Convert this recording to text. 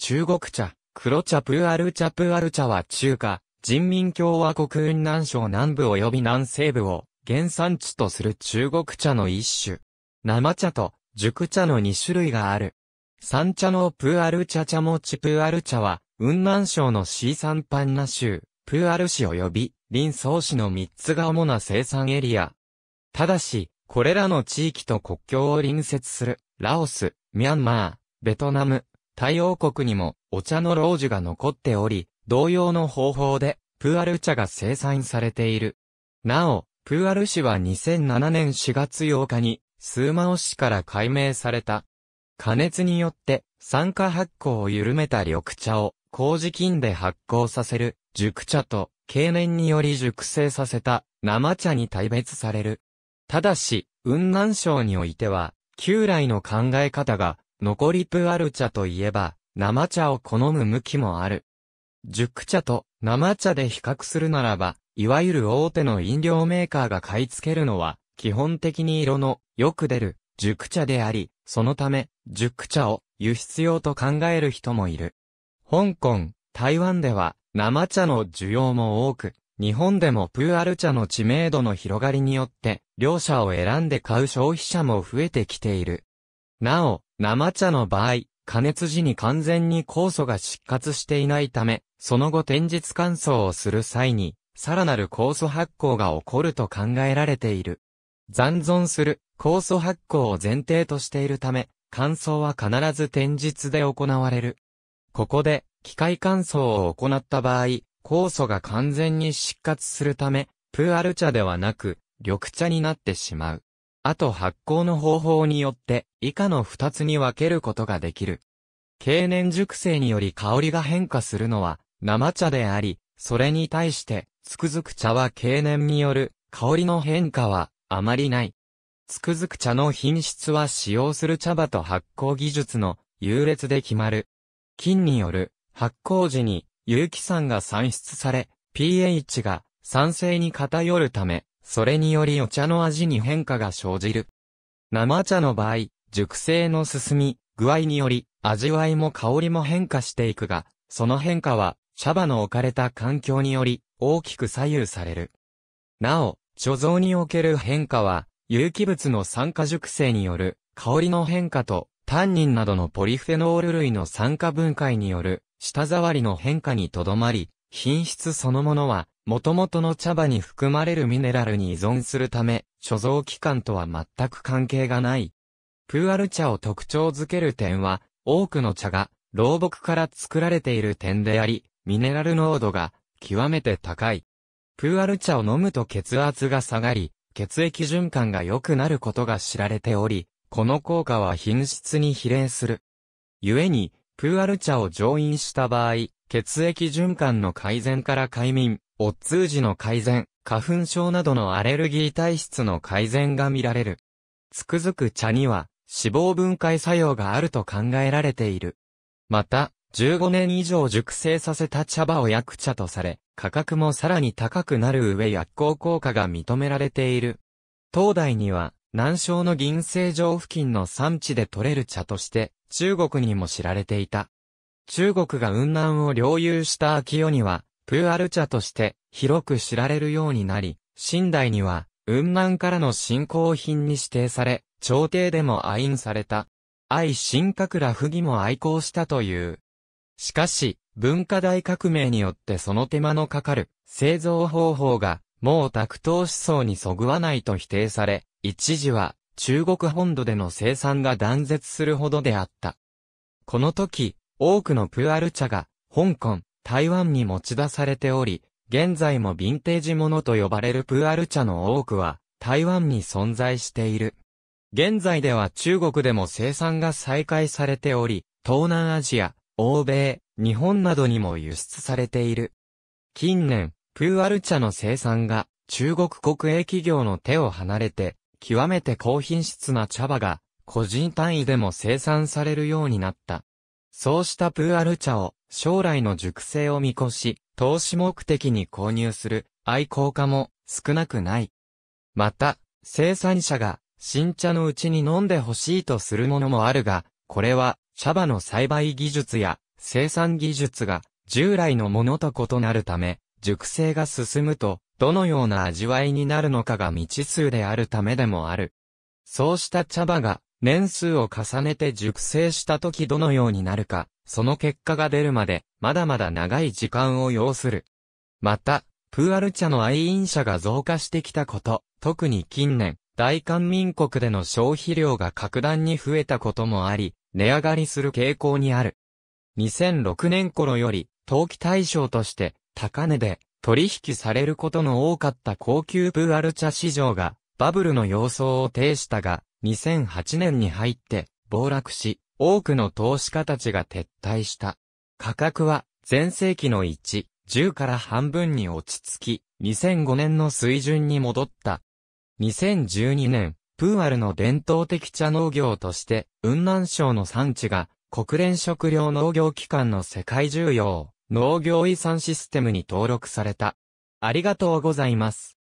中国茶、黒茶プーアル茶プーアル茶は中華、人民共和国雲南省南部及び南西部を原産地とする中国茶の一種。生茶と熟茶の2種類がある。三茶のプーアル茶茶餅プーアル茶は、雲南省のシーサンパンナ州、プーアル市及び、林総市の3つが主な生産エリア。ただし、これらの地域と国境を隣接する、ラオス、ミャンマー、ベトナム、太陽国にもお茶の老樹が残っており、同様の方法でプーアル茶が生産されている。なお、プーアル市は2007年4月8日にスーマオ市から解明された。加熱によって酸化発酵を緩めた緑茶を麹菌で発酵させる熟茶と経年により熟成させた生茶に大別される。ただし、雲南省においては、旧来の考え方が残りプアル茶といえば、生茶を好む向きもある。熟茶と生茶で比較するならば、いわゆる大手の飲料メーカーが買い付けるのは、基本的に色のよく出る熟茶であり、そのため、熟茶を輸出用と考える人もいる。香港、台湾では生茶の需要も多く、日本でもプーアル茶の知名度の広がりによって、両者を選んで買う消費者も増えてきている。なお、生茶の場合、加熱時に完全に酵素が失活していないため、その後天日乾燥をする際に、さらなる酵素発酵が起こると考えられている。残存する酵素発酵を前提としているため、乾燥は必ず天日で行われる。ここで、機械乾燥を行った場合、酵素が完全に失活するため、プーアル茶ではなく、緑茶になってしまう。あと発酵の方法によって以下の二つに分けることができる。経年熟成により香りが変化するのは生茶であり、それに対してつくづく茶は経年による香りの変化はあまりない。つくづく茶の品質は使用する茶葉と発酵技術の優劣で決まる。菌による発酵時に有機酸が産出され、pH が酸性に偏るため、それによりお茶の味に変化が生じる。生茶の場合、熟成の進み、具合により、味わいも香りも変化していくが、その変化は、茶葉の置かれた環境により、大きく左右される。なお、貯蔵における変化は、有機物の酸化熟成による、香りの変化と、タンニンなどのポリフェノール類の酸化分解による、舌触りの変化にとどまり、品質そのものは、元々の茶葉に含まれるミネラルに依存するため、貯蔵期間とは全く関係がない。プーアル茶を特徴づける点は、多くの茶が老木から作られている点であり、ミネラル濃度が極めて高い。プーアル茶を飲むと血圧が下がり、血液循環が良くなることが知られており、この効果は品質に比例する。故に、プーアル茶を上飲した場合、血液循環の改善から快眠、お通じの改善、花粉症などのアレルギー体質の改善が見られる。つくづく茶には脂肪分解作用があると考えられている。また、15年以上熟成させた茶葉を薬茶とされ、価格もさらに高くなる上薬効効果が認められている。東大には、南昌の銀星城付近の産地で採れる茶として、中国にも知られていた。中国が雲南を領有した秋代には、プーアル茶として広く知られるようになり、新代には、雲南からの新興品に指定され、朝廷でも愛飲された。愛新覚羅不義も愛好したという。しかし、文化大革命によってその手間のかかる製造方法が、もう卓頭思想にそぐわないと否定され、一時は中国本土での生産が断絶するほどであった。この時、多くのプーアル茶が、香港、台湾に持ち出されており、現在もヴィンテージものと呼ばれるプーアル茶の多くは、台湾に存在している。現在では中国でも生産が再開されており、東南アジア、欧米、日本などにも輸出されている。近年、プーアル茶の生産が中国国営企業の手を離れて、極めて高品質な茶葉が個人単位でも生産されるようになった。そうしたプーアル茶を将来の熟成を見越し、投資目的に購入する愛好家も少なくない。また、生産者が新茶のうちに飲んでほしいとするものもあるが、これは茶葉の栽培技術や生産技術が従来のものと異なるため、熟成が進むとどのような味わいになるのかが未知数であるためでもある。そうした茶葉が年数を重ねて熟成した時どのようになるか、その結果が出るまで、まだまだ長い時間を要する。また、プーアル茶の愛飲者が増加してきたこと、特に近年、大韓民国での消費量が格段に増えたこともあり、値上がりする傾向にある。2006年頃より、投機対象として、高値で取引されることの多かった高級プーアル茶市場が、バブルの様相を呈したが、2008年に入って暴落し、多くの投資家たちが撤退した。価格は前世紀の1、10から半分に落ち着き、2005年の水準に戻った。2012年、プーアルの伝統的茶農業として、雲南省の産地が国連食糧農業機関の世界重要農業遺産システムに登録された。ありがとうございます。